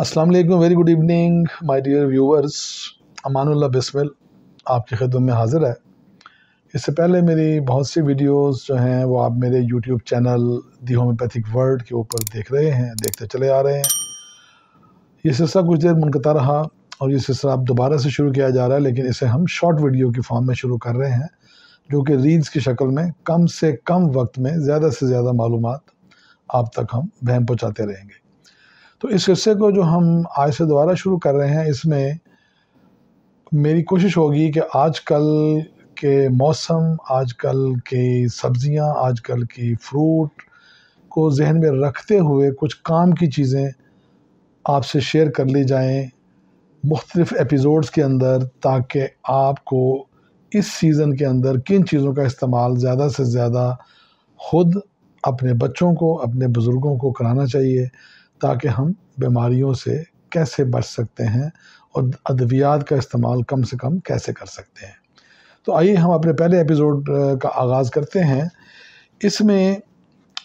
Aslam very good evening my dear viewers Amanullah Bismil आपकी खिदमत में हाज़िर है इससे पहले मेरी बहुत सी वीडियोस जो हैं वो आप मेरे YouTube channel the homeopathic world के ऊपर देख रहे हैं देखते चले आ रहे हैं ये सिलसिला कुछ देर मुनकता रहा और ये सिलसिला अब दोबारा से शुरू किया जा रहा है लेकिन इसे हम शॉर्ट वीडियो की फॉर्म में शुरू कर रहे हैं जो कि रील्स की शक्ल में कम से कम वक्त में ज़्यादा से ज़्यादा मालूम आप तक हम बहम पहुँचाते रहेंगे तो इस हिस्से को जो हम आज से दोबारा शुरू कर रहे हैं इसमें मेरी कोशिश होगी कि आजकल के मौसम आजकल के सब्ज़ियाँ आजकल की फ्रूट को जहन में रखते हुए कुछ काम की चीज़ें आपसे शेयर कर ली जाएं मुख्तलिफ़ एपिसोड्स के अंदर ताकि आपको इस सीज़न के अंदर किन चीज़ों का इस्तेमाल ज़्यादा से ज़्यादा खुद अपने बच्चों को अपने बुज़ुर्गों को कराना चाहिए ताकि हम बीमारियों से कैसे बच सकते हैं और अद्वियात का इस्तेमाल कम से कम कैसे कर सकते हैं तो आइए हम अपने पहले एपिसोड का आगाज़ करते हैं इसमें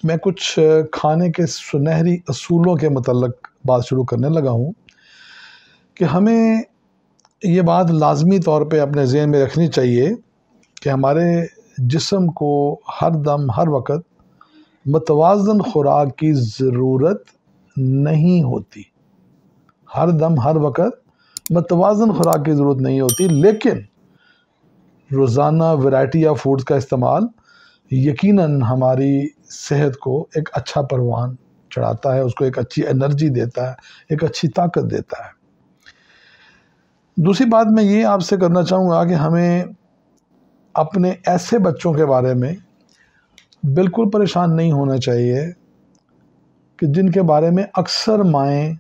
मैं कुछ खाने के सुनहरी असूलों के मतलब बात शुरू करने लगा हूँ कि हमें ये बात लाजमी तौर पे अपने जहन में रखनी चाहिए कि हमारे जिसम को हर दम हर वक्त मतवाजन खुराक की ज़रूरत नहीं होती हर दम हर वक़्त मतवाजन खुराक की ज़रूरत नहीं होती लेकिन रोज़ाना वैरायटी ऑफ फूड्स का इस्तेमाल यकीनन हमारी सेहत को एक अच्छा परवान चढ़ाता है उसको एक अच्छी एनर्जी देता है एक अच्छी ताकत देता है दूसरी बात मैं ये आपसे करना चाहूँगा कि हमें अपने ऐसे बच्चों के बारे में बिल्कुल परेशान नहीं होना चाहिए कि जिनके बारे में अक्सर माएँ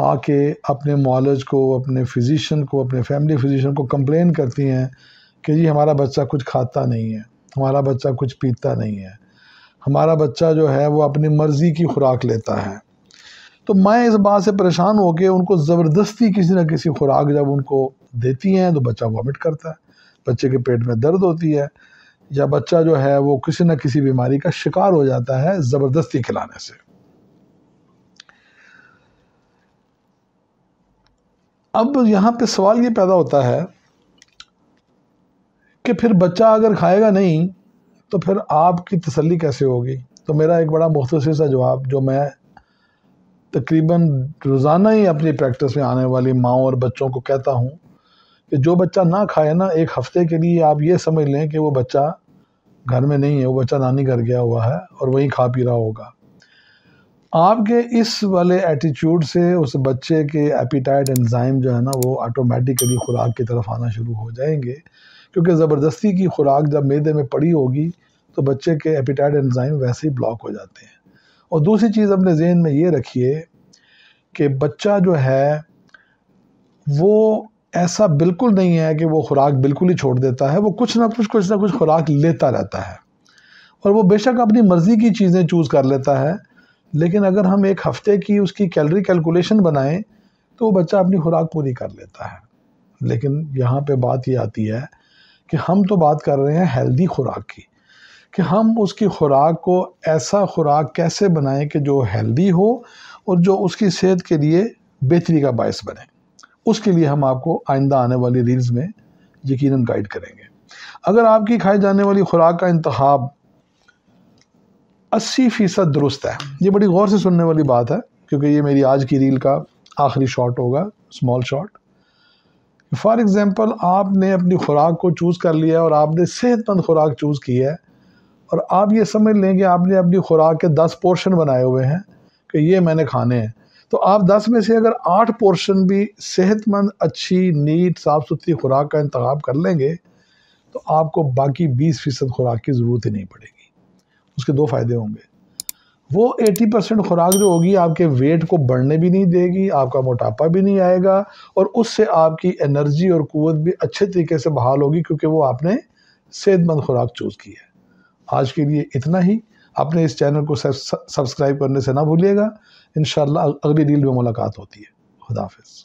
आके अपने मॉलज को अपने फिज़िशन को अपने फैमिली फिज़िशन को कंप्लेन करती हैं कि जी हमारा बच्चा कुछ खाता नहीं है हमारा बच्चा कुछ पीता नहीं है हमारा बच्चा जो है वो अपनी मर्ज़ी की खुराक लेता है तो माएँ इस बात से परेशान होकर उनको ज़बरदस्ती किसी न किसी खुराक जब उनको देती हैं तो बच्चा वॉमिट करता है बच्चे के पेट में दर्द होती है या बच्चा जो है वो किसी न किसी बीमारी का शिकार हो जाता है ज़बरदस्ती खिलाने से अब यहाँ पे सवाल ये पैदा होता है कि फिर बच्चा अगर खाएगा नहीं तो फिर आपकी तसल्ली कैसे होगी तो मेरा एक बड़ा मुख्तर सा जवाब जो मैं तकरीबन रोज़ाना ही अपनी प्रैक्टिस में आने वाली माओ और बच्चों को कहता हूँ कि जो बच्चा ना खाए ना एक हफ्ते के लिए आप ये समझ लें कि वो बच्चा घर में नहीं है वो बच्चा नानी घर गया हुआ है और वहीं खा पी रहा होगा आपके इस वाले एटीट्यूड से उस बच्चे के एपिटाइट एंजाइम जो है ना वो ऑटोमेटिकली खुराक की तरफ आना शुरू हो जाएंगे क्योंकि ज़बरदस्ती की खुराक जब मैदे में पड़ी होगी तो बच्चे के एपिटाइट एंजाइम वैसे ही ब्लॉक हो जाते हैं और दूसरी चीज़ अपने जहन में ये रखिए कि बच्चा जो है वो ऐसा बिल्कुल नहीं है कि वो खुराक बिल्कुल ही छोड़ देता है वो कुछ ना कुछ कुछ ना कुछ खुराक लेता रहता है और वो बेशक अपनी मर्ज़ी की चीज़ें चूज़ कर लेता है लेकिन अगर हम एक हफ़्ते की उसकी कैलरी कैलकुलेशन बनाएं तो वो बच्चा अपनी खुराक पूरी कर लेता है लेकिन यहाँ पे बात ये आती है कि हम तो बात कर रहे हैं हेल्दी खुराक की कि हम उसकी खुराक को ऐसा खुराक कैसे बनाएं कि जो हेल्दी हो और जो उसकी सेहत के लिए बेहतरी का बायस बने उसके लिए हम आपको आइंदा आने वाली रील्स में यकीन गाइड करेंगे अगर आपकी खाई जाने वाली खुराक का इंतखब अस्सी फ़ीसद दुरुस्त है ये बड़ी गौर से सुनने वाली बात है क्योंकि ये मेरी आज की रील का आखिरी शॉट होगा स्मॉल शॉट फॉर एग्ज़ाम्पल आपने अपनी खुराक को चूज़ कर लिया और आपने सेहतमंद खुराक चूज़ की है और आप ये समझ लें कि आपने अपनी खुराक के दस पोर्शन बनाए हुए हैं कि ये मैंने खाने हैं तो आप दस में से अगर आठ पोर्शन भी सेहतमंद अच्छी नीट साफ़ सुथरी खुराक का इंतखब कर लेंगे तो आपको बाकी बीस फ़ीसद खुराक की ज़रूरत ही नहीं पड़ेगी उसके दो फ़ायदे होंगे वो एटी परसेंट खुराक जो होगी आपके वेट को बढ़ने भी नहीं देगी आपका मोटापा भी नहीं आएगा और उससे आपकी एनर्जी और क़वत भी अच्छे तरीके से बहाल होगी क्योंकि वो आपने सेहतमंद खुराक चूज़ की है आज के लिए इतना ही अपने इस चैनल को सब्सक्राइब करने से ना भूलिएगा इन अगली डील में मुलाकात होती है खुदाफिज़